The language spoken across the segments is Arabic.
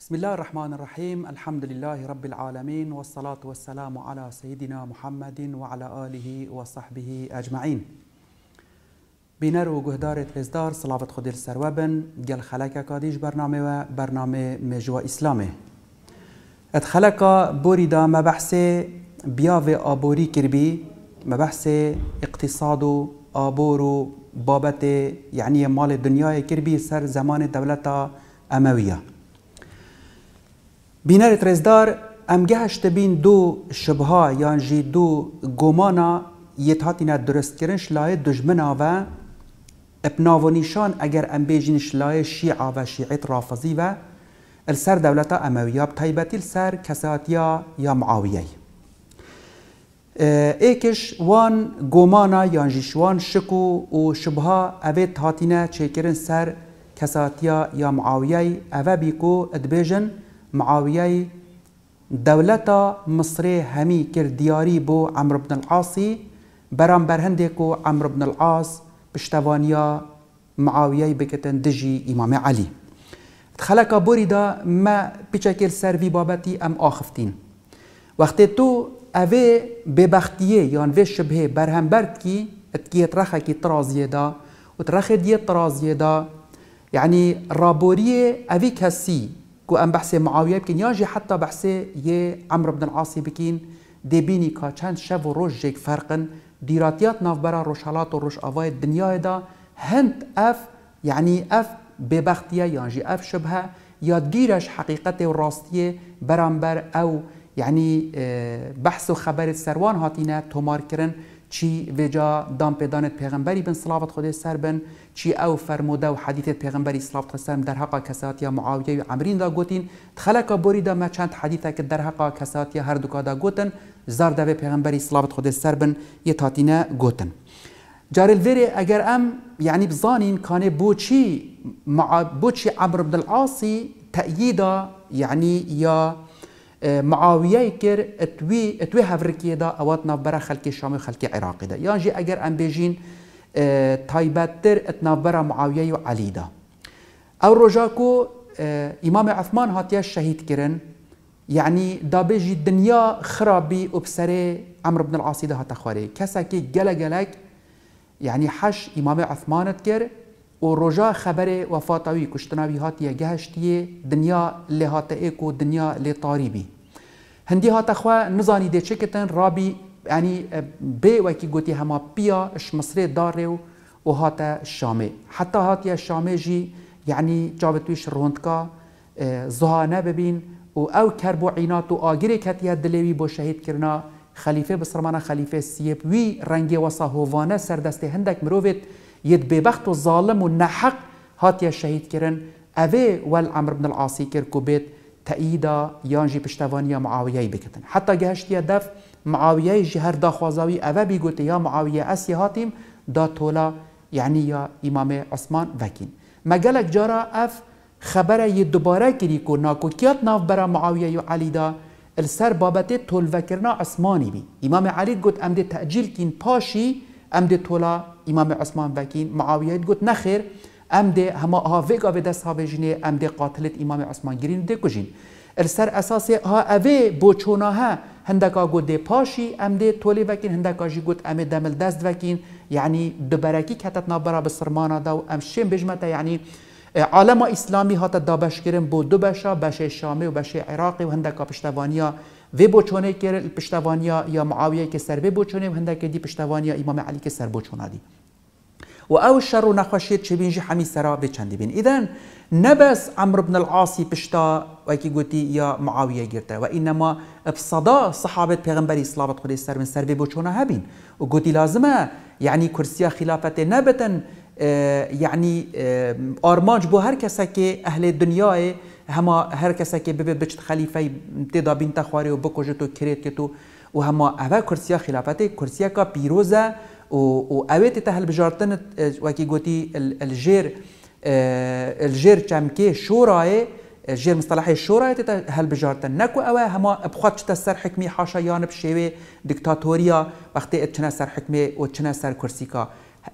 بسم الله الرحمن الرحيم الحمد لله رب العالمين والصلاة والسلام على سيدنا محمد وعلى آله وصحبه أجمعين بینر و گهدارت رزدار صلاة خودل سروبن گل خلک کادیش برنامه و برنامه مجوا اسلامه ات خلکا بوریدا مبحث بیاو آبوری کربی مبحث اقتصاد و آبور و بابت یعنی مال دنیای کربی سر زمان دولت امویه بینر ترزدار امگه تا بین دو شبها یان دو گمانا یت نه درست کرنش لای دجمنا و اپناونیشان اگر ام بیجینش لای شیع و شیعیت رافضی و السر دولتا امویه بطیبتی السر کساتیا یا معاویه ایکش وان یعنی شوان شکو و شبها اوید چه چکرن سر کساتیا یا معاویه اوه بیکو ادبیجن معاويه دولتا مصر همی کردیاری بو عمرو بن العاصي برام برهنده عمرو بن العاص بشتوانيا معاويه بكتن دجي امام علي خلقا بوريدا ما پیچکر سيرفي وی ام اخفتين وقت تو اوه ببختيه يان وش شبه برهم برد کی اتکیت كي کی ترازیه دا وترخه دي ترازيه دا يعني رابوريه اوی كسي كو ام بحثي معاويه بكين ياجي حتى بحثي يا عمرو بن العاص بكين دي بيني كا تشان شاف و جيك فرقن ديراتيات نافبرا روشالات وروش افاي الدنيا دا هند اف يعني اف ببختيه ياجي اف شبهه يا حقیقت و راستیه برامبر او يعني اه، بحث خبر السروان هاتينا تومار كرن چی وجا دام پیدانت پیغمبری بن صلوات خدا سر بن چی او فرموده و حدیث پیغمبری صلوات خدا سر در حق کسات یا معاویه و عمرین دا گوتین بوری دا ما چند حدیثه که در حق کسات یا هر دو دا گوتن زار دو پیغمبری صلوات خدا سر بن یه تاتینه گوتن جار الفيري اگر ام یعنی بزانین بظانين بو چی مع بو چی عمرو بن العاصي تأييدا یعنی یا معاوية كير اتوي اتوي هفركي دا اوات نافبرا خلکی شامی خلکی عراقی دا يانجي جی اگر ام بیجین اه، تايبات تر نافبرا معاوية و دا او رجاكو اه، امام عثمان هاتيا الشهيد كيرن يعني بيجي الدنيا خرابي وبسري عمرو بن دا هاتا هتخوري كسكي جلا جلاك يعني حش إمام عثمان تكر و روژا خبر وفاتاوی کشتناوی هاتیه گهشتیه دنیا لی هاته و دنیا لی تاریبی هندی هاته خواه نزانی ده چه کتن رابی یعنی به وکی گوتی هما پیا اش مصر داره و و هاته شامه حتی هاتیه شامه جی یعنی جابتویش روندکا زهانه ببین و او کربو عینات و آگیره کتیه دلوی با شهید کرنا خلیفه بسرمانه خلیفه سیب وی رنگ وصا هوانه سردست هندک مروویت يد ببخت الظالم والنحق هات يا شهيد كرن أبي اوه بن العاصي کر کو بیت يانجي یان جی پشتوانی معاویه بکتن حتی گهشتی دف معاوية جهر هر دا خوازاوی اوه بیگوت یا معاویه اسی هاتیم دا تولا يعني يا امام عثمان ما قالك جارا اف خبره یه دوباره کری کو ناکوکیات ناف برا معاویه و علی دا السر بابت تول وکرنا عثمانی بی امام علی گوت امده تأجیل کین پاشی امده تولا امام عثمان وکین معاویه گوت نخیر ام ده هما ها وگا به دست ها بجینه ام ده قاتلت امام عثمان گرین ده کجین سر اساس ها اوه بوچونا ها هندکا گو ده پاشی ام ده تولی وکین هندکا جی گوت ام دمل دست وکین یعنی دبرکی کتت نابرا بسرمانا دا و ام شیم بجمتا یعنی عالم اسلامی تا دابش کردن بو دو بشا بشه شامی و بشه عراقی و هندکا پشتوانیا و بوچونه که پشتوانیا یا معاویه که سر بوچونه و دی پشتوانیا امام علی که سر بوچونه دی و الشر شەڕ و نەخۆشیێت چ بینجی هەمی سەرا اذا بین ئیدەن نەبەس ئەمر بن العاسی پشتا وەکی گوتی یا معاویە گرتە و ئینەما بصدا صحابت پیغمبر سلاوت خودی سر من سر بۆ چۆنە هەبین و گوتی لازمە یعنی کورسیا يعني نەبەتەن یعنی هر بۆ اهل کەسەکێ هما دنیاە هەما هەر کەسەکێ ببێ بچت خەلیفەی تێدا بینتە خوارێ و بکۆژێت و کرێت و و هەما ئەە کورسیا خلافەتی کورسیەکە وقواتي تهل بجارتن وكي قوتي الجير آه، الجير تشامكي شو راي الجير مصطلحي شو راي تهل بجارتن نكو اوا هما بخواتش تسر حكمي حاشا يانب بشيوي ديكتاتوريا وقتي اتشنا سر حكمي وتشنا سر كرسيكا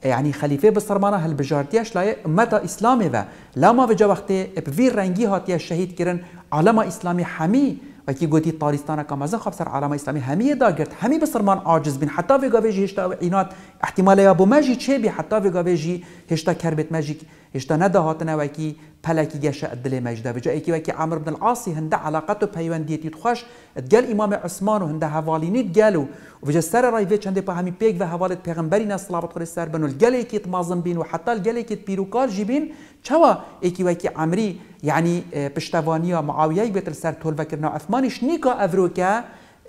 يعني خليفه بسرمانا هل بجارتياش لا متى اسلامي و لا ما بجا وقتي بفير رنگي هاتيا شهيد كرن علما اسلامي حمي وكي قوتي طالستانا كما زخب سر عالم اسلامي همي دا قرت همي بسرمان عاجز بين حتى في قاوي هشتا عينات احتمال يا بو ماجي تشي بي حتى في قاوي جي هشتا كربت ماجي هشتا ندا هاتنا وكي بلاكي جاشا الدلي ماجدا بجا ايكي وكي عمرو بن العاصي هند علاقته بهيوان ديتي تخش تقال امام عثمان و وهند هفاليني تقالو وبجا سر رايفيتش هند بهامي بيك وهفالت بيغمبرينا صلاه بتقول السر بنو القالي كي تمازن بين وحتى القالي كي تبيروكال جيبين تشوا ايكي وكي عمري يعني پشتوانی معاوية بيت السر تولوه کرنا عثمانش نيكا أفروكا اه،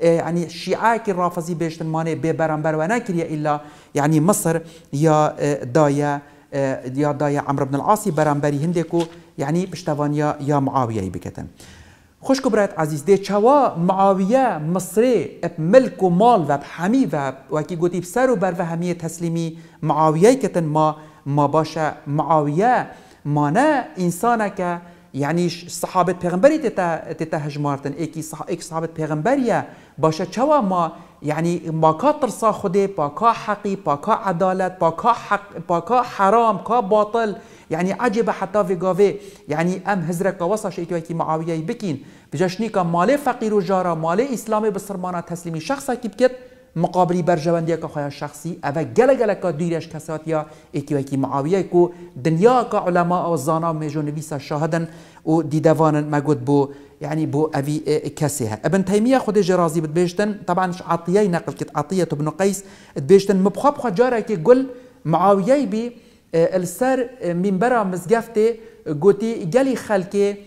يعني الشيعة كي الرافضي بيشتن ماني ببرنبر وانا كريا إلا يعني مصر يا دايا يا دايا عمرو بن العاصي برنبري هندكو يعني بشتوانيا يا معاوية بكتن خوش كبرات عزيز دي چوا معاوية مصري اب ملك و مال و حمي و وكي قوتي بسارو و بر و همية تسليمي معاوية كتن ما ما باشا معاوية مانا إنسانك يعني صحابة پیغمبری تتا تتا هجمارتن صح صحابة پیغمبریه باشا چوا ما يعني ما كا ترسا خوده با كا حقي با كا عدالت با كا حق با كا حرام كا باطل يعني عجب حتى في قافي يعني ام هزرك وصا شيء كي معاويه بكين بجشنيك مالي فقير وجاره مالي اسلامي بسرمانه تسليمي شخصا كي بكت مقابلی برجوندی که خواهی شخصی او گل گل که دیرش کسات یا اکی و اکی معاویه که دنیا که علماء و زانا و میجو نویسا شاهدن و دیدوانن مگود بو يعني بو أبي ها ابن تيمية جرازی بد بیشتن طبعا عطیه نقل كت عطية بن قيس مبخواب خواه جاره که گل معاویه بی السر من برا گوتی گلی خلکه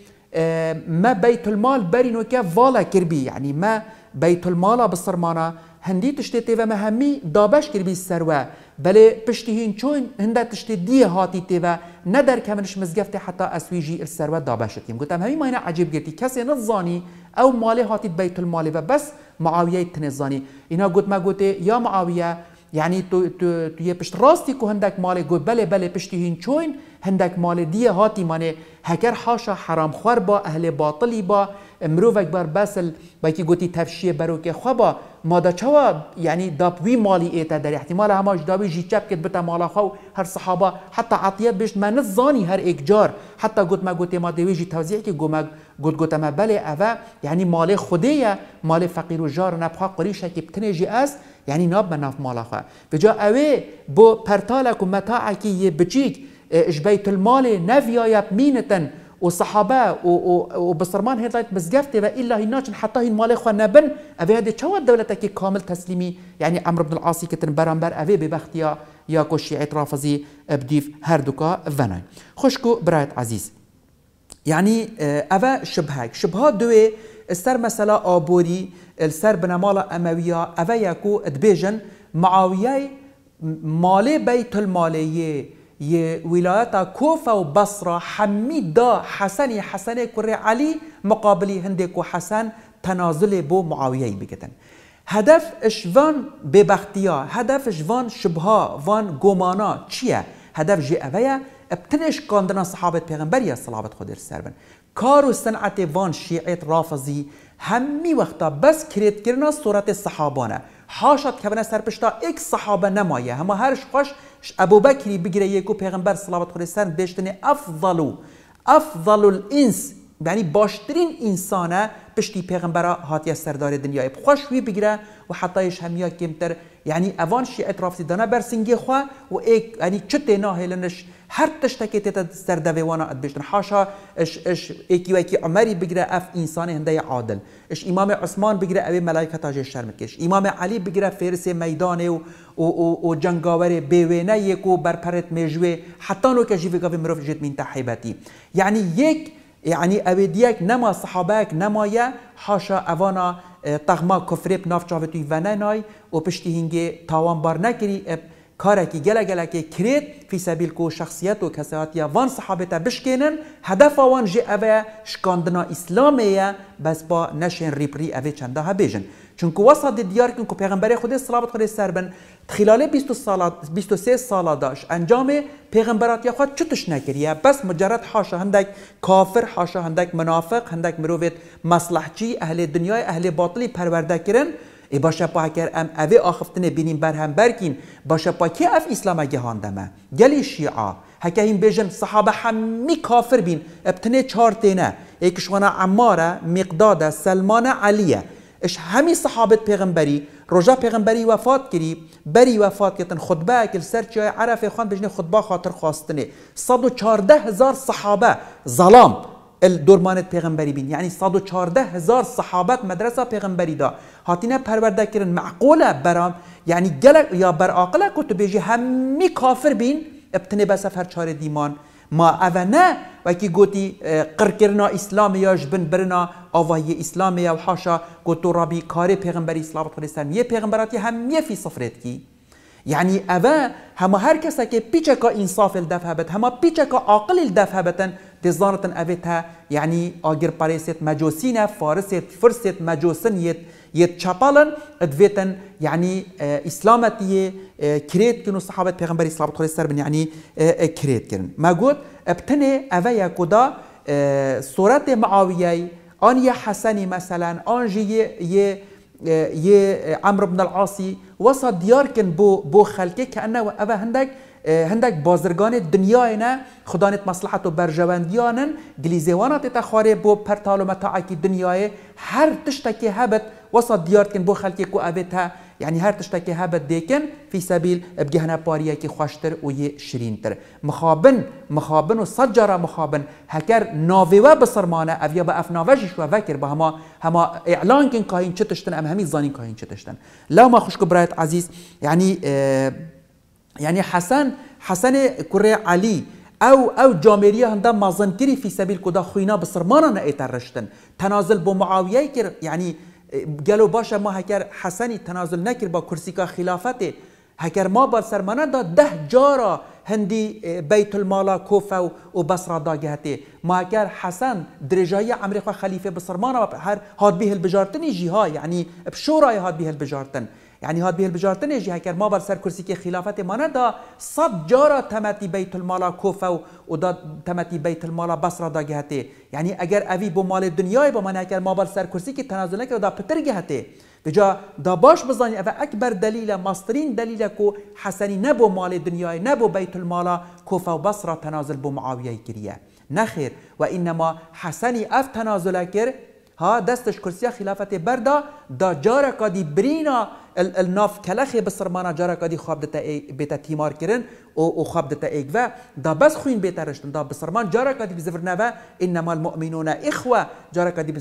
ما بيت المال برينو كيف فالا كربي يعني ما بيت المال بالصرمانة تشتی تی و مهمی دابش کردی سەروە بلی پشتی هین چون هنده تشتی دی هاتی و کمنش مزگفتی منش مزگفته حتا اسویجی دابش دابشتیم گوتم همین ماینه عجیب گرتی کسی نزانی او مالی هاتی بیت المالی و بس معاویه تنزانی اینا ما گوتی یا معاویه یعنی تو یه پشت راستی که هندک ماله گوت بله بله پشتی هین هندک ماله دیه هاتی مانه هکر حاشا حرام خور با اهل باطلی با مروفك بار باسل باكي قوتي تفشيه بروك خوابا مادا چوا يعني دابوي مالی ايتا در احتمال هماش دابوي جی چپ کت بتا مالا خو هر صحابه حتى عطيات بش من زانی هر جار حتى گوت ما قوتي ما دوي جي توزيع كي قوما گوت گوت ما بلي افا يعني مالي خديه مالي فقير وجار نبخا قريشه كي بتنجي اس يعني ناب ناف مالا خو بجا اوي بو پرتالك ومتاعك يبجيك اه، اجبيت المال نفيا يب مينتن والصحابة وبسرمان هيدايت بزقفت إلا هناش حتى هي مالي خوانا نبن أبي هذه شو الدولة كي كامل تسليمي يعني عمرو بن العاصي كتن برامبر أبي ببختيا يا كوشي اعترافزي بديف هردوكا فناي خشكو برايت عزيز يعني أبا آه، شبهك شبهه دوي السر مثلا آبوري السر بنمالا أموية أبا يكو دبيجن معاوية مالي بيت المالية یه ولایت کوفه و بەسرە دا حسنی حسن کره علی مقابلی هندی کو حسن تنازل بو معاویه بگتن. هدف اشوان ببختیا وان اشوان شبها وان گۆمانە چیه هدف ژێ ابتنش ئەبتنش صحابت پیغمبر یا صلابت خود دەرسەر بن. کار و صنعت وان رافضی همی وقتا بس کرد کرنا صورت صحابانه حاشت کبنه سرپشتا ایک صحابه نمایه، همه هرش خوش، ابو بكر بگره یکو پیغمبر صلوات الله علیه و افضل افضل الانس يعني باشترين انسانه پیغمبرا پیغمبر هاتیه سردار دنیای خوش وي بگیره و حتیش همیا کمتر یعنی اوان شی اطراف دانا برسنگی خوا و ايك يعني چت نه هلنش هر تشتکی تت سردوی وانا ادبشتن حاشا اش اش ایکی و ایکی عمری بگیره اف انسان هنده عادل اش امام عثمان بگیره اوی ملائكه تاج شرم کش امام علي بگیره فرس میدان و و و, و جنگاور بیوینه یکو برپرت مجوی حتى نو که جیوی مروف جت من تحيباتي يعني یک یعنی او دیک نما صحابک نمایه حاشا اوانا تغما کفریب ناف چاوتوی و نای و پشتی هنگی تاوان بار نکری کارکی گله گله که کرد فی سبیل کو شخصیت و کسات یا وان صحابه تا بشکنن هدف وان جه اوه شکاندنا اسلامیه بس با نشین ریپری اوه چنده ها بیجن چونکو وسط دیار کن که پیغمبر خود صلوات خود سر بن خلال 20 سال 23 سال داش انجام پیغمبرات یا خود چتش یا بس مجرد حاشا هندک کافر حاشا هندک منافق هندک مرویت مصلحچی اهل دنیا اهل باطلی پرورده کردن ای باشه پا اگر ام اوی آخفتن بینیم بر هم برکین باشه پا که اف اسلام ما گلی شیعه هکه این بیجن صحابه همی کافر بین ابتنه چار تینه ای عماره مقداده سلمان علیه اش همی صحابت پیغمبری رجا پیغمبری وفات کری بری وفات کتن خطبه اکل سر چای عرف خوان بجنه خطبه خاطر خواستنه 114 هزار صحابه ظلام دورمانت پیغمبری بین یعنی 114 هزار صحابت مدرسه پیغمبری دا هاتینه پرورده کردن معقوله برام یعنی گلک یا بر عاقله که تو همه همی کافر بین ابتنه بسفر چار چاره دیمان ما اوه نه وکی گوتی آه، قرکرنا اسلام یا جبن برنا آوای اسلام یا حاشا گوتو رابی کار پیغمبر اسلام خودستان یه پیغمبراتی هم یه فی صفرت کی يعني أبا هما هر كسا كي بيشكا إنصاف الدف هبت هما بيشكا عقل الدف هبتن تزارة أبتها يعني أجر باريسيت مجوسين فارسيت فرسيت مجوسنيت یتشابالن ادفیتن یعنی اسلامتیه کریت کنو صحابه پیغمبر اسلام خو سر بن يعني كريت كن ما قلت ابتني اويا كودا صورت معاويه آن یه حسنی مثلا آن یه یه یه عمرو بن العاص وسط دیار کن بو بو خلکه که انه اوه هندک هندک بازرگان دنیای نه خدانت مصلحت و برجواندیانن گلیزوانات تخاره بو پرتال و متاعکی دنیای هر تشتکی هبت وسط دیارتکن بۆ خەلکێک و ئابێت تا یعنی هەر تشتێکی هەبەت دێکن فی سەبیل بگەهنە پارەیەکی خوشتر ويه یە شرینتر مخابن مخابن و سەد مخابن مخابن هەکەر ناوێوە بسەرمانە او بە ئەف ناوەژی شوە ڤەکر بە هما اعلان كن قاين چ تشتن ئەم هەمی زانین کاین چ تشتن لەما خوشک برایەت عزیز یعنی يعني اه، حسن حسن كوري علي او او جامعية هندا مازن كري في سبيل كودا خوينا بسرمانا نا رشتن تنازل بو معاويه كر يعني گلو باشه ما هکر حسنی تنازل نکر با کرسی که خلافت هکر ما با سرمانه دا ده جارا هندی اه، بیت المالا کوفه و بسرا دا گهته ما هکر حسن درجای عمر خلیفه بسرمانه هر هاد بیه البجارتنی جیها یعنی بشورای هاد بیه البجارتن يعني هاد بیل بجار تنجي هاي كان ما بر سر کرسی که خلافت مانه دا صد جارة تمتي بيت المالا كوفا و, و دا تمتی بیت المالا بصره دا جهتي يعني اگر اوي بو مال الدنيا با من هکر ما بر سر کرسی تنازل نکر دا پتر جهتي بجا دا باش بزاني اوه اكبر دليل مصرين دليل كو حسني نبو مال الدنيا نبو بيت المالا كوفا و بصره تنازل بو معاوية كريا نخير وإنما حسني اف تنازل كر ها دستش کرسیا خلافة بردا دا جارکا دی برينا الناف كلاخي بسر مانا جارا قدي خواب دتا بيتا تيمار كرن او خواب دتا ایک و دا بس خوين بيتا رشتن دا بسر مان جارا قدي بزفر نوه انما المؤمنون اخوه جارا قدي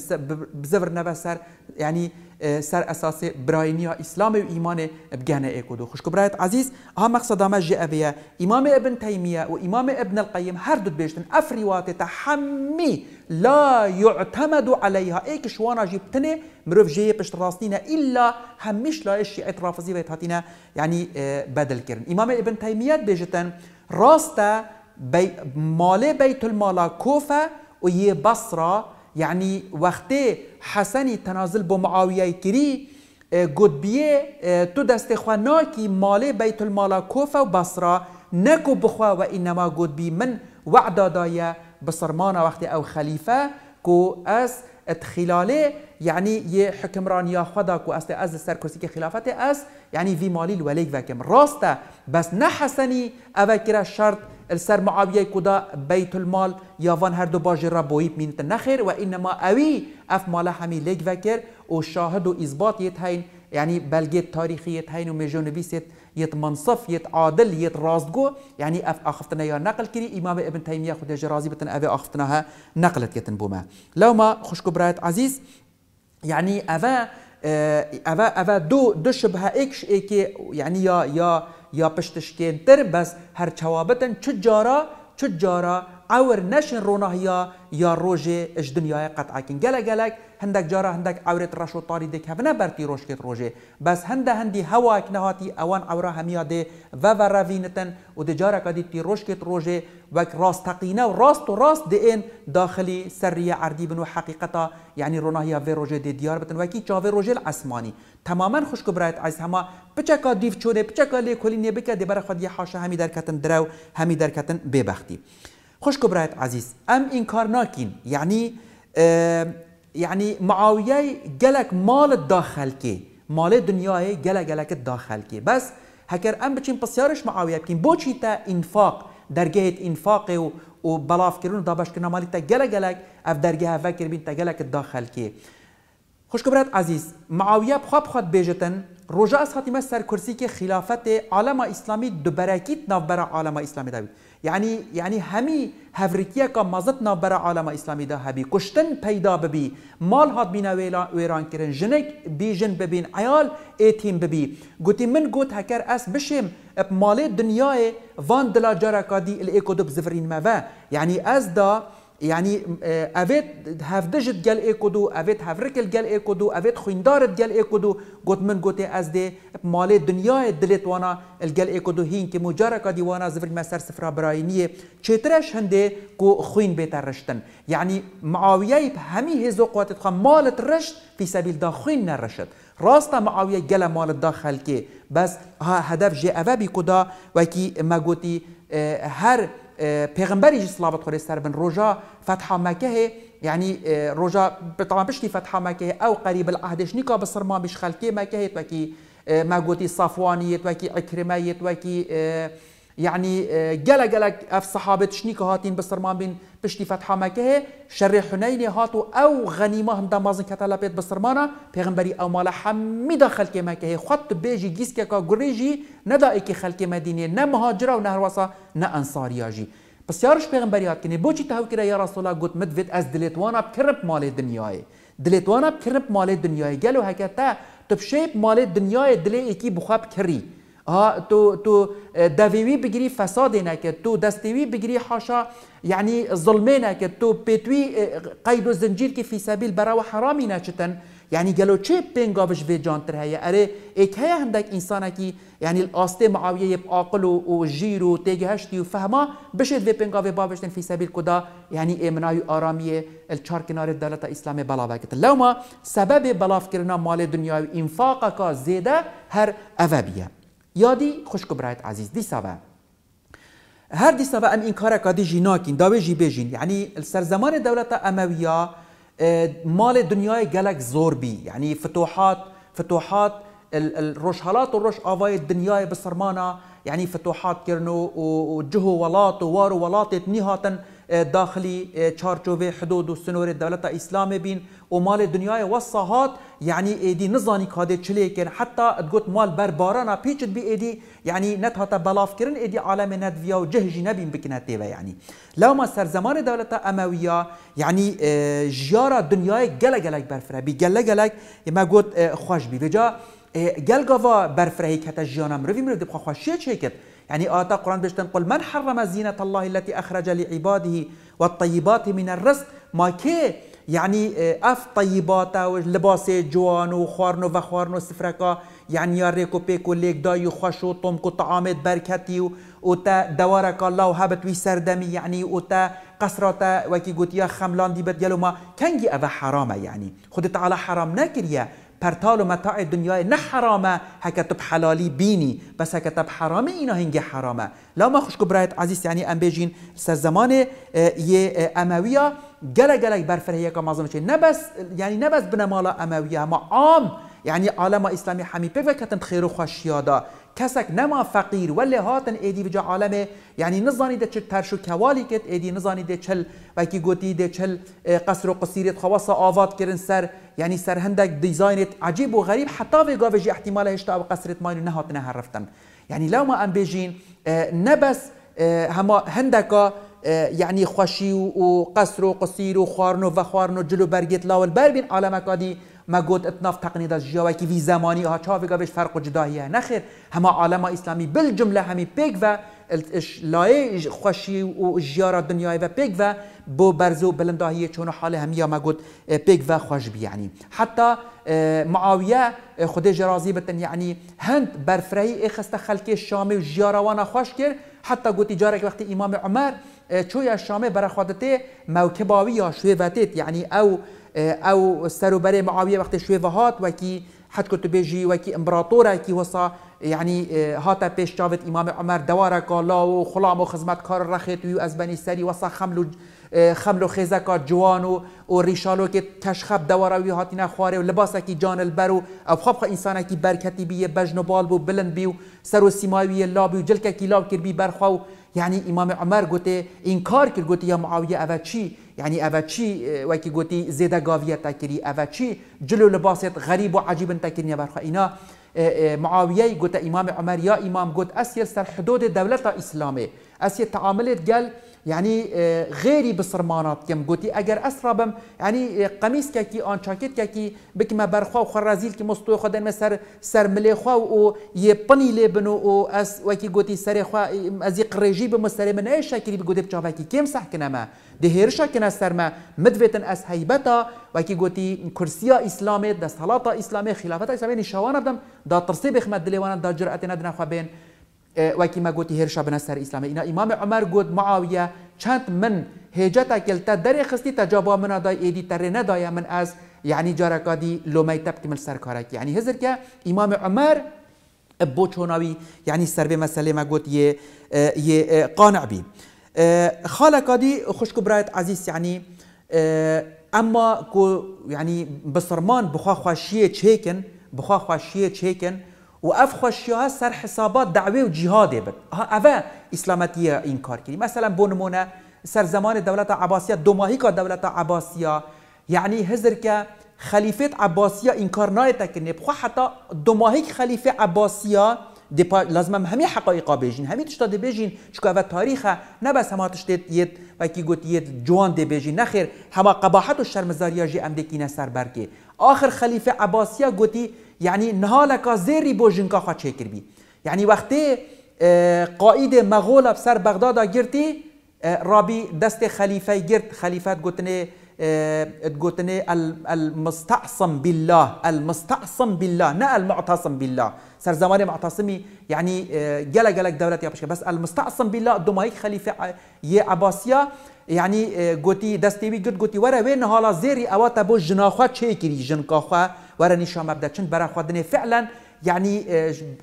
بزفر نوه سر يعني سر اساسي براينيا اسلام و بجانا بگانه ایکودو خوشکو برايت عزيز ها مقصد ما جي بیا امام ابن تيمية و امام ابن القيم هر دو بيشتن افریوات تحمي لا يعتمد عليها ایک شوانا جيبتني مروف جي مرۆڤ ژەیە پشتڕاستینە ئللا هەمیش لایەشی ئەترافزی يعني آه، بدل كرن امام ابن ئبن بيجتن راستا بي مالي بيت المالا كوفا ويه یە يعني وقت وەختێ تنازل بمعاوية كري قد آه، بيه آه، تو دەستێ خوا ناکی مالێ المالا كوفا و نكو بخوا وإنما قد بي من وعدا دايا بصرمانا وقت أو خليفة كو أس خلاله يعني یه حکمرانی خدا کو است از سر كرسي که خلافت است یعنی وی مالی الولی وکم راسته بس نه حسنی اوه کرا شرط السر معاويه کدا بيت المال يا یاوان هر دو باجر را من مینت نخیر و انما اوی اف مالا همی لیگ وكر و شاهد و اثبات یت هین یعنی بلگه تاریخی یت هین و يتمنصف يتعادل يترازدقو يعني اف اخفتنا يا نقل كري امام ابن تيميه خدي جرازي بتن افي اخفتناها نقلت يتن بوما لو ما خوش كبرات عزيز يعني افا افا اه، افا دو دو شبه اكش اكي يعني يا يا يا بشتشكين تر بس هر جوابتن چجارا چجارا اور نشن روناهیا یا روژه اج دنیای قطع کن گلک گلک هندک جارا هندک عورت رشو تاری دک هفنه برتی روش کت روژه بس هنده هندی هوا اک نهاتی اوان اورا همیا ده و و روینتن و ده جارا کدی تی روش کت روژه وک راست تقینه و راست و راست ده این داخلی سریه عردی بن و حقیقتا یعنی روناهیا و روژه ده دیار بتن وکی چاوه روژه الاسمانی تماما خوشکو برایت از همه بچکا دیف چونه بچکا لیکولی نبکه ده برا خود یه حاشه همی درکتن درو همی درکتن ببختی خشک عزیز ام این کار ناکین یعنی یعنی معاویه گلک مال داخل که مال دنیای گلک گلک داخل که بس هکر ام بچین پسیارش معاویه بکین بو چی تا انفاق درگه انفاق و و بلاف و دابش کردن مالی تا گلک گلک اف درگه فکر بین تا گلک داخل که خوشک عزیز معاویه بخواب خود بیجتن روژه از خاتمه سر کرسی که خلافت عالم اسلامی دو نو عالم اسلامی داوید یعنی یعنی همی هفریکیه که مزدنا بر عالم اسلامی ده هبی کشتن پیدا ببی مال هات بینا ویران کرن جنک بی جن ببین عیال ایتیم ببی گوتی من گوت هکر اس بشیم مال دنیای وان دلا جارکادی الایکو دوب زفرین یعنی از دا يعني افيت هفدجت جال ايكودو افيت هفركل جال ايكودو افيت خويندارت جال ايكودو قوت من قوتي از دي مالي دنيا دلت وانا الجال ايكودو هين كي مجاركة دي وانا زفر مسار سفرا براينية چترش هنده كو خوين بيت رشتن يعني معاوية همي هزو قوات خام مالت رشت في سبيل دا خوين نرشت راستا معاوية جلا مال دا خلقه بس ها هدف جي افا بي كودا وكي ما قوتي هر پیغمبری اسلام خوری سر بن روجا فتح مکه یعنی اه، روجا طبعا بشتی فتح مکه او قریب العهدش نیکا بسر ما بيش مکه مكه توكي ما قوتي صفوانية توكي عكرمية توكي يعني آه، جلا جلك اف صحابة شنيك هاتين بسرمان بين بشتي فتحة مكه شر حنين هاتو او غنيمة هم دا مازن كتالا بيت بسرمانا پیغمبري او مالا حمي دا خلق مكه خط بيجي جيس كاكا قريجي ندا اكي خلق مديني نه مهاجرة و نه هرواسا نه انصاريا جي بس يارش پیغمبري هات كني بوچي تهو كده يا رسول الله قد مدفت از دلتوانا بكرب مال دنياي دلتوانا بكرب مال دنياي قالوا هكذا تبشيب مال دنياي دلي اكي بخاب كري ها تو تو آه، دافيوي بجري فسادنك تو دستيوي بجري حاشا يعني ظلمنا تو بيتوي آه، قيد الزنجير كي في سبيل برا وحرامنا شتن يعني قالوا بين قابش في جانتر هيا اري اك هيا عندك انسانا كي يعني الاستي معاويه يبقى عقل وجير وتجهشتي وفهمه بشد في بين قابش بابش في سبيل كدا يعني امناي اراميه الشار كنار الدوله الاسلاميه بلا باكت لو ما سبب بلا فكرنا مال الدنيا وانفاقك زيده هر افابيه یادی خوشک برایت عزیز دی و هر دی و ام این کار کادی جی ناکین داوی جی بیجین یعنی سرزمان دولت امویا اه، مال دنیای گلک زور بی یعنی فتوحات فتوحات الروشهالات والروش آوای دنیای بسرمانا يعني فتوحات كرنو وجهو ولاط ووارو ولاط نهاتن داخلی چارچوب حدود و سنور دولت اسلام بین و مال دنیای وصهات یعنی ایدی نزانی کاده چلی کن حتی ادگوت مال بر بارانا پیچت بی ایدی یعنی نت هاتا بلاف کرن ایدی عالم ند ویا و جهجی نبین بکنه تیوه یعنی لو ما سر زمان دولت امویا یعنی جیارا دنیای گله بر برفره بی گله ما گوت خوش بی وجا بر برفره کتا جیانم روی مرو دبخوا خوش چه يعني آه قرآن بهش تنقول من حرم زينة الله التي أخرج لعباده والطيبات من الرزق ما كي يعني آه، اف طيبات و آه، لباس جوان و خوارن و يعني يا ريكو بيكو ليك دايو خشو طمكو طعامت بركتي و وتا دوارك الله وهبت ويسر دمي يعني وتا قصرات وكي قلت يا خملان دي بديلو ما كنجي جي أبا حرامة يعني خد تعالى حرام ناكر يا پرتال و متاع دنیای نه حرامه هکتب حلالی بینی بس هکتب حرامه اینا هنگ حرامه لا ما خوشکو برایت عزیز یعنی ام بیجین سر زمان یه امویا گله گله برفره که مازم چه نبس یعنی نبس بنمالا امویا ما عام یعنی عالم اسلامی همی پک و کتن خیر و خوشیادا كسك نما فقير ولا هاتن ايدي بجا عالەمێ يعني نزانی ده چ ترشو كوالي كت ايدي ئێدی ده چل وكي قوتي ده چل اه، قصر و قسیرێت خواصة ئاوات كرن سر يعني سر هندك ديزاينت عجيب و حتى في گاوێژی احتمال هشتا و قەسرێت مانی نەهاتنە هەرفتن یعنی لەومە ئەم بێژین اه، نەبەس هەندێکە اه، یعنی خوشی و قەسر و قسیر و خواردن و بە خواردن و جلو بەرگێت لاوە بەربین عالەمەکادی ما قد اتناف تقنید از جاوی که وی زمانی ها چاوگا بهش فرق و جداییه نخیر همه عالم اسلامی بل جمله همی پیگ و لایه خوشی و جیارا دنیای و پیگ و بو برزو بلنداهیه چونو حال همی ما قد اه، پیگ و خوش بی یعنی حتی اه، معاویه اه، خود جرازی بتن یعنی هند برفرهی اخست خلکی شامی و جیاروان خوش کرد حتی گوتی جارک وقتی امام عمر چوی شامه برخوادته موکباوی یا شوی وتیت یعنی او او سرو بري معاويه وقت شويفهات وكي حد كنت بيجي وكي امبراطوره كي وصا يعني هاتا بيش شافت امام عمر دوارا كالاو خلامو خدمت كار رخيت ويو ازبني سري وصا خملو خملو خيزكا جوانو و ريشالو كي تشخب دوارا ويو هاتينا خواري و لباسا كي جان البرو او خبخ انسانا كي بركتي بيه بجنو بالبو بلند بيو سرو سيماوي لابي و جلكا كي لاب كربي برخو یعنی امام عمر گوته انکار کرد گوته یا معاویه اوه چی یعنی اوه چی وکی گوتی زیده گاویه تکری اوه چی جلو لباست غریب و عجیب تکری برخوا اینا معاویه گوته امام عمر یا امام گوت اسیر سر حدود دولت اسلامه اسیر تعاملت گل يعني آه، غيري بسرمانات کەم گوتی ئەگەر ئەسرا بم كاكي قەمیسکێکی ئان چاکێتکێکی بکمە بەرخوا و خەڕازیلکی مستۆی خۆدەمە سەر سەر ملێخوا و یێ پنی لێ بن و ئەس وەکی گوتی سەرێخوا ئەزی قڕێژی بمە سەرێ كم ئەیە شاکری ما بچاوەکی کێم ساحکنەمە سر ما مدفتن اس هيبتا وكي قوتي كرسيا اسلامي دەستهڵاتە اسلامي خلافەت اسلامي شەوانە بدم دا ترسيب بخمە دليوانا دا جرأتێنە دناخوا بێن کی مەگوتی هر شب سر اسلام اینا امام عمر گوت معاویه چند من اکلتا در خستی تجواب دای ایدی تەڕێ ندای من از یعنی جارەکادی لۆمەی سر یعنی ینی که امام عمر بو چوناوی یعنی سر به سەربێ یه یه یه قانع بی. خوشک برایت عزیز یعنی اما کو یعنی بسرمان بخوا خوشی چیکن بخوا خوشی چیکن و اف خوشی ها سر حسابات دعوه و جهاده بد اوه اسلامتی این کار کردی مثلا بنمونه سر زمان دولت عباسیه دو ماهی که دولت عباسیه یعنی هزر که خلیفه عباسیه این کار نایتا کنه بخواه حتی دو ماهی که خلیفه عباسیه دپا لازم همه حقایق بیجین همه تشتا دی بیجین چکا و تاریخ نه بس همه تشتا و کی گوت یت جوان دی بیجین نخیر همه قباحت و شرمزاریه جی امده نسر آخر خلیفه عباسیه گوتی یعنی نهالکا زیری بو جنکا خواه چه کر کربی یعنی وقتی اه، قائد مغول سر بغدادا گرتی اه، رابی دست خلیفه گرت خلیفت گوتنه گوتنه اه، المستعصم بالله المستعصم بالله نه المعتصم بالله صار زماني معتصمي يعني قلق دولت یا پشکه بس المستعصم بالله دمايك خلیفه يا عباسية یعنی گوتی دستی وی گرد گوتی وره وین حالا زیری اوا تا بو جناخوا چه کری جنکا خوا وره نشان مبدا چند برا خودنه فعلا یعنی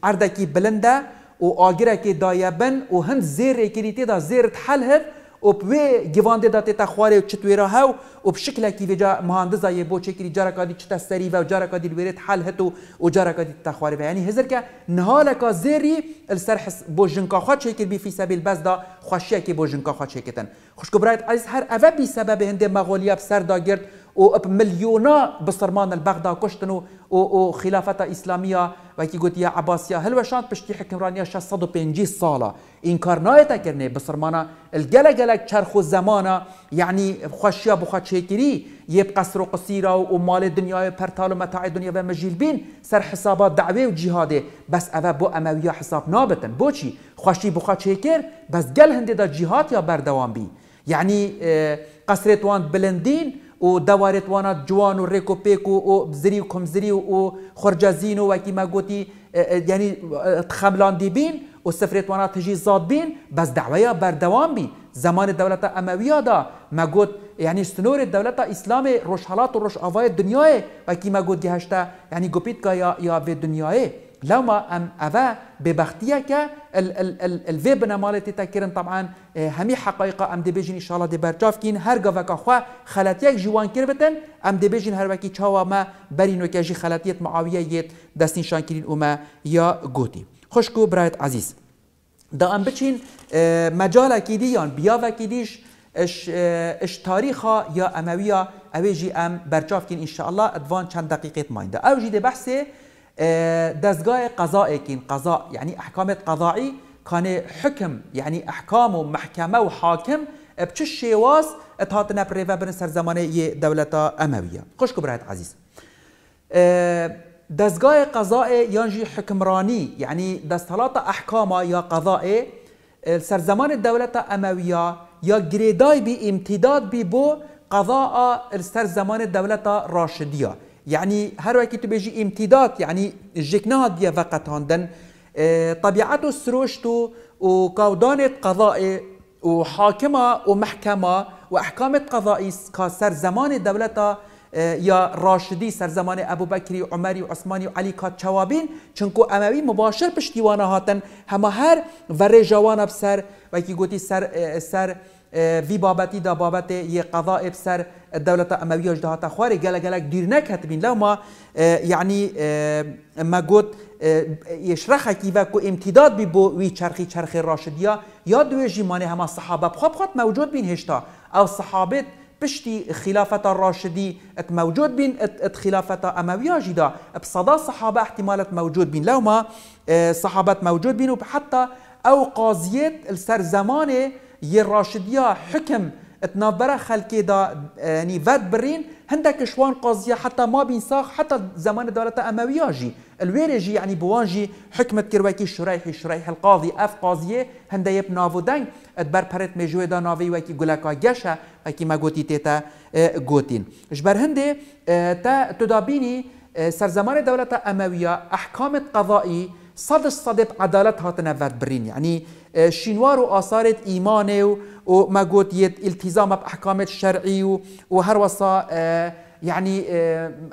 اردکی بلنده و آگره که دایبن و هند زیر کریتی دا زیر تحل هر op wê givandê da têta xwarê çi wêra hew û bi şiklekî vêca mihandiza ye bo çêkirî caraka dî çita serî ve caraka dî wêrê hel heto û caraka dî têta xwarê ve yanî hezirke nihaleka zêrî li ser bo jinka xwe çêkirbî fî sebîlbez da xweşiyekê bo jinka xwe çêkitin. Xuşkubrayt ez her eve bî sebebê hindê Meğoliya bi ser da girt مليونا بصرمان البغدا كشتنو وخلافة إسلامية وكي قلت يا عباسيا هل وشانت بشتي حكم رانيا شا صدو بينجي صالة إنكار نايتا كرني بصرمانا الجلا جلا شرخو زمانا يعني خوشيا بخا شيكري يبقى سرو قصيرة ومال الدنيا برتال ومتاع الدنيا ومجيل بين سر حسابات دعوة وجهاده بس أبا بو أموية حساب نابتن بوشي خوشي بو شيكر بس جل هندي دا جهات يا بردوان بي يعني آه، قصرت وان بلندين او دوارت وانا جوان و ریکو پیکو و بزری و کمزری و خرجازین و وکی ما گوتی یعنی تخملان بین و سفرت وانا زاد بین بس دعویا دوام بی زمان دولت امویا دا ما گوت یعنی سنور دولت اسلام حالات و روش آوای دنیای وکی ما گوت گهشتا یعنی گوپیت یا یا به دنیای لما ام افا ببختيك ال ال ال الفيبنا مالتي تاكرن طبعا آه، همي حقيقه ام دي بيجن ان شاء الله دي برجافكين هر غفك اخوا خلاتيك جوان كربتن ام دي بيجن هر وكي تشاوا ما برينو نوكاجي خلاتيت معاويه يت دستين شانكين وما يا جوتي خوشكو برايت عزيز دا ام بچين آه، مجال كيدي يان بيا وكيديش اش آه، اش تاريخا يا امويه اويجي ام برجافكين ان شاء الله ادوان چند دقيقه ماينده اوجي دي بحثي آه، دستگاه قضائي كين قضاء يعني احكام قضائي كان حكم يعني احكام ومحكمه وحاكم بچه شواز اتهاتنا بريفا بن سر زمانه ی دولت امویه خوش برایت عزیز آه، دستگاه قضاء یانجی حکمرانی یعنی دستالات احکام یا قضاء آه، سر زمان دولت امویه یا گریدای بی امتداد بی بو قضاء سر زمان دولت راشدیه يعني هر وقت تو بيجي امتداد يعني جكنها يا فقط هندن آه، طبيعته سروشتو وقاودانة قضاء وحاكمة ومحكمة وأحكام قضائي كسر زمان الدولة آه، يا راشدي سر زمان أبو بكر وعمر وعثمان وعلي كات شوابين کات چوابین مباشر پشتیوانه هاتن همه هر و بسر وكي قوتي سر سر في باباتي دا باباتي یه قضاء بسر الدولة الأموية جدها تخواري قال قالك دير نكهت بين لو ما آه، يعني آه، ما قلت آه، يشرح كيفا امتداد ببو وي شرخي شرخي الراشدية يا دوي جيماني هما الصحابة بخط خط موجود بين هشتا أو الصحابة بشتي خلافة الراشدي ات موجود بين ات, خلافة أموية جدا بصدا صحابة احتمالات موجود بين لو ما صحابات موجود بين وحتى أو قاضيات السر زمانه يراشديا حكم برا خلقي دا يعني آه، فاد برين هندك شوان قضية حتى ما بين ساخ حتى زمان الدولة أموية جي الويرجي يعني بوانجي حكمة كرويكي شريحي شريح القاضي أف قاضية هندا يب نافو دين ادبر برت مجوه دا نافي وكي قلقا جاشا وكي ما قوتي تيتا قوتين آه، جبر هندي آه، تا تدابيني زمان الدولة أموية أحكام قضائي صد صد عدالت هات نفت برین یعنی شنوار و آثارت ایمانه و, و ما التزام بأحكامات شرعي و, و هر وصا يعني یعنی،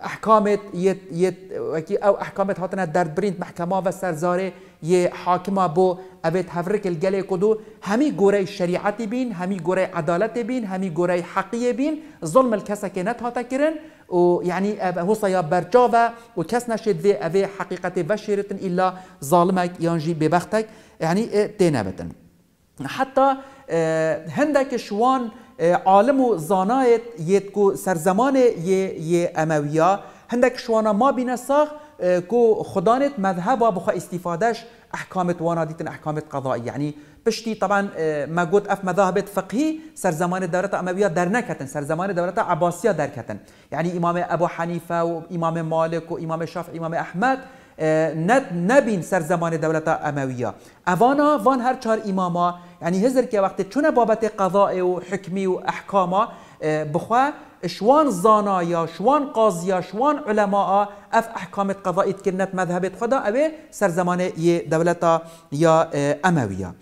احكامت يت يت او احكامت هاتنا درد محكمه و سرزاره یه حاکم بو اوید هفرک الگلی کدو همی گوره شریعت بین همی گوره عدالت بین همی گوره حقی بین ظلم الکس که نتاتا کرن و یعنی هو سیا برجاوه و کس نشد وی اوی حقیقت بشیرتن الا ظالمک یانجی ببختک یعنی تینه اه، بتن حتی اه، هندک شوان اه، عالم و زانایت یت کو سرزمان یه امویا هندک شوانا ما بینه ساخت كو آه، خدانت مذهب بخو استفادش احكامت وانا ديتن احكامت قضائي يعني بشتي طبعا آه، ما قلت اف مذاهب فقهي سر زمان الدولة امويه در نكتن سر زمان الدولة عباسيه در كتن يعني امام ابو حنيفه وامام مالك وامام الشافعي وإمام احمد آه، نت نبين سر زمان الدوله امویه اوانا وان هر چار اماما يعني هزر كي وقت چون بابت قضاء وحكمي وأحكاما بخوا شوان زانايا شوان قاضيا شوان علماء اف احكام قضاء كنت مذهب خدا ابي سر زمان ي دولتا يا اه، امويه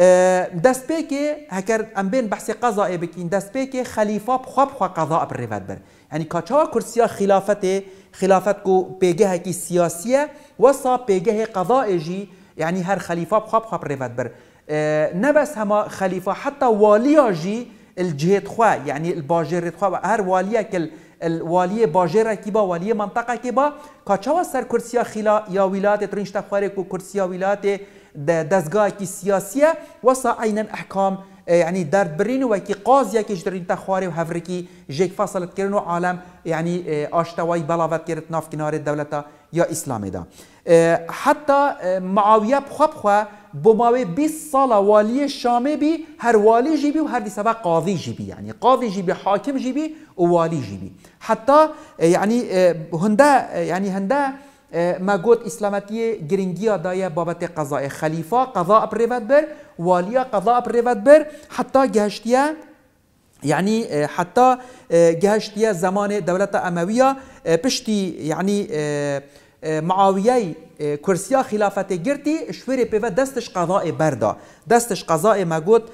اه، دست بيكي هكر ام بين بحث قضاء بكين دست بيكي خليفه بخواب خوا قضاء بريفات بر يعني كاچا كرسيا خلافته خلافت كو بيجه كي سياسيه وصا بيجه قضاء جي يعني هر خليفه بخواب خوا بريفات بر اه، نبس هما خليفه حتى واليا جي الجهات خوا يعني الباجر خوا هر واليه كل الواليه باجر كي با واليه منطقه كي با كاچوا سر كرسي خلا يا ولات ترنشتا خواري كو كرسيا ولات دزگاه کی سیاسیه وسا عینا احکام آه، يعني دار برین وكي قاز یا کی جدرین تخواری و هفر کی جیک فاصل عالم يعني آه، اشتواي بلاوت كرت ناف كنار الدولة يا اسلام دا آه، حتى معاوية بخب خواه بماوی بيس سال والی شامه بي هر والي جيبي و هر دیسبا قاضی جی بی یعنی يعني قاضی جيبي بی جيبي جی بی و والی جی بی هنده يعني هنده يعني آه، ما قلت إسلامتي جرينجيا دایه بابت قضاء خليفة قضاء بريفات بر واليا قضاء بريفات بر حتى جهشتيا يعني آه، حتى آه، جهشتيا زمان دولة أموية بشتي يعني معاوية كرسيا خلافة جرتي شويري بيفا دستش قضاء بردا دستش قضاء ما قلت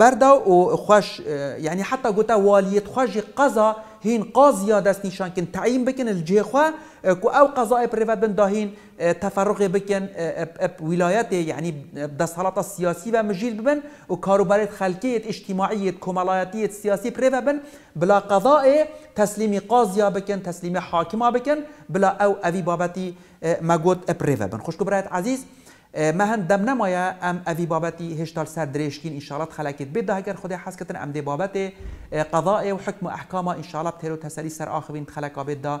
بردا وخوش يعني حتى قلت والية خوش قضاء هين قاضية دست نشان كن تعيين بكن الجيخوا أه، كو او قضای پریوت بن داهین أه، تفرق بکن أه، ولايات يعني دستالات سیاسی و مجیل ببن وكاروبارات خلقية اجتماعية اجتماعیت کمالایتیت سیاسی بن بلا قضای تسلیمی قاضیا بكن تسلیم حاكمة بكن بلا او اوی بابتی مگود پریوت بن خوشکو برایت عزیز مهن دم نمایا ام اوی بابتی هشتال سر دریشکین انشاءالله خلکت بده اگر خدا حس ام دی بابت قضاء و حکم و احکام انشاءالله بترو تسلی سر آخوین خلقا بده